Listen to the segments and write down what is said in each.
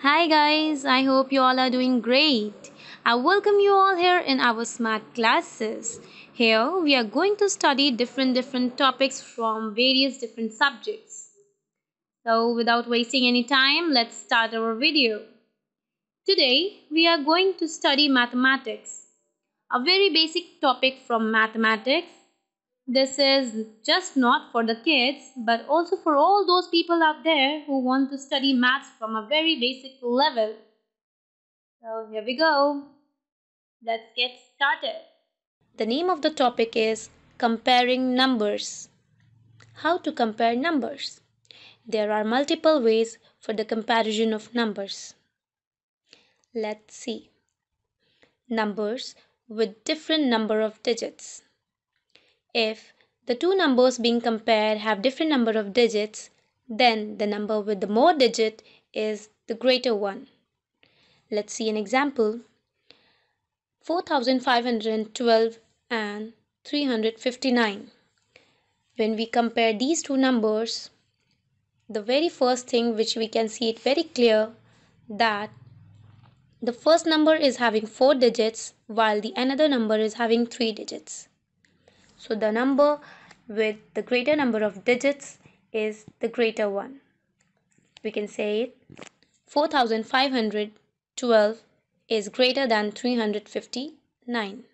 Hi guys, I hope you all are doing great. I welcome you all here in our smart classes. Here we are going to study different different topics from various different subjects. So without wasting any time, let's start our video. Today we are going to study mathematics. A very basic topic from mathematics this is just not for the kids, but also for all those people out there who want to study maths from a very basic level. So here we go. Let's get started. The name of the topic is Comparing Numbers. How to compare numbers. There are multiple ways for the comparison of numbers. Let's see. Numbers with different number of digits. If the two numbers being compared have different number of digits, then the number with the more digit is the greater one. Let's see an example. 4512 and 359. When we compare these two numbers, the very first thing which we can see it very clear that the first number is having 4 digits while the another number is having 3 digits. So the number with the greater number of digits is the greater one. We can say it 4512 is greater than 359.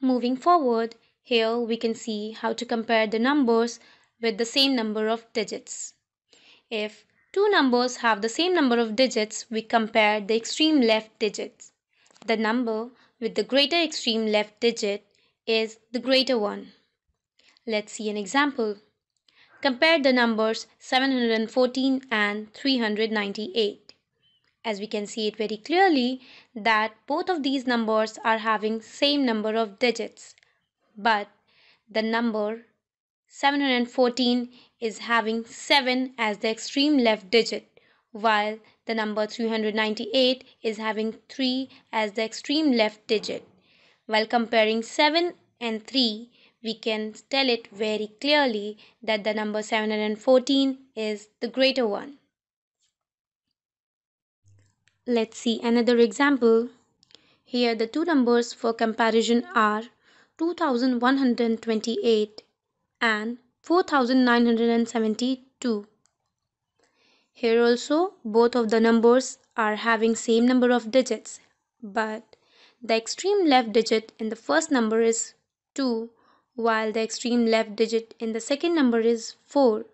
Moving forward, here we can see how to compare the numbers with the same number of digits. If two numbers have the same number of digits, we compare the extreme left digits. The number with the greater extreme left digit is the greater one. Let's see an example. Compare the numbers 714 and 398. As we can see it very clearly that both of these numbers are having same number of digits. But the number 714 is having 7 as the extreme left digit while the number 398 is having 3 as the extreme left digit. While comparing 7 and 3, we can tell it very clearly that the number 714 is the greater one. Let's see another example. Here the two numbers for comparison are 2128 and 4972. Here also both of the numbers are having same number of digits but the extreme left digit in the first number is 2 while the extreme left digit in the second number is 4.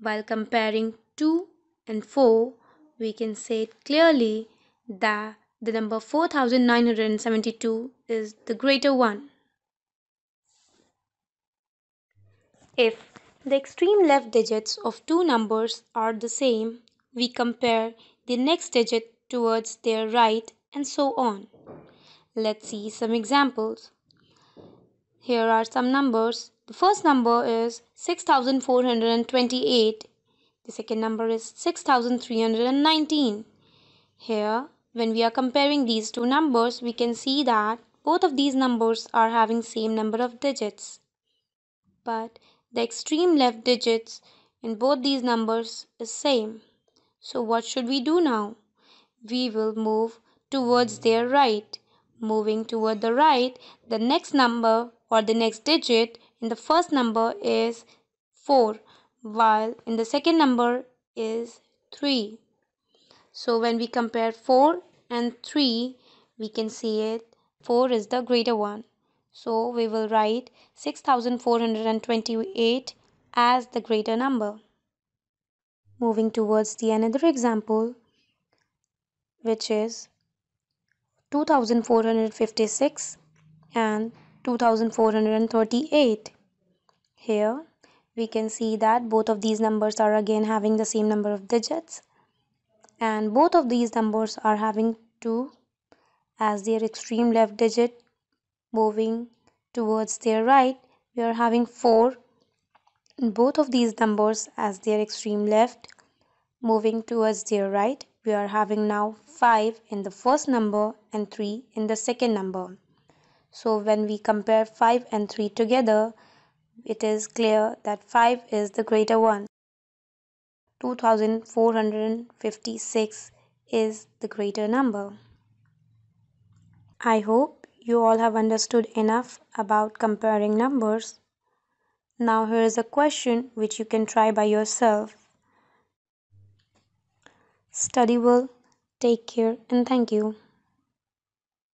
While comparing 2 and 4 we can say clearly that the number 4972 is the greater one. If the extreme left digits of two numbers are the same, we compare the next digit towards their right and so on. Let's see some examples. Here are some numbers. The first number is 6428. The second number is 6319. Here, when we are comparing these two numbers, we can see that both of these numbers are having same number of digits. But the extreme left digits in both these numbers is same. So what should we do now? We will move towards their right. Moving toward the right, the next number or the next digit in the first number is 4 while in the second number is 3. So when we compare 4 and 3, we can see it 4 is the greater one. So we will write 6428 as the greater number. Moving towards the another example which is 2456 and 2438. Here we can see that both of these numbers are again having the same number of digits and both of these numbers are having 2 as their extreme left digit moving towards their right we are having 4 both of these numbers as their extreme left moving towards their right we are having now 5 in the first number and 3 in the second number so when we compare 5 and 3 together it is clear that 5 is the greater one 2456 is the greater number I hope you all have understood enough about comparing numbers. Now here is a question which you can try by yourself. Study well, take care and thank you.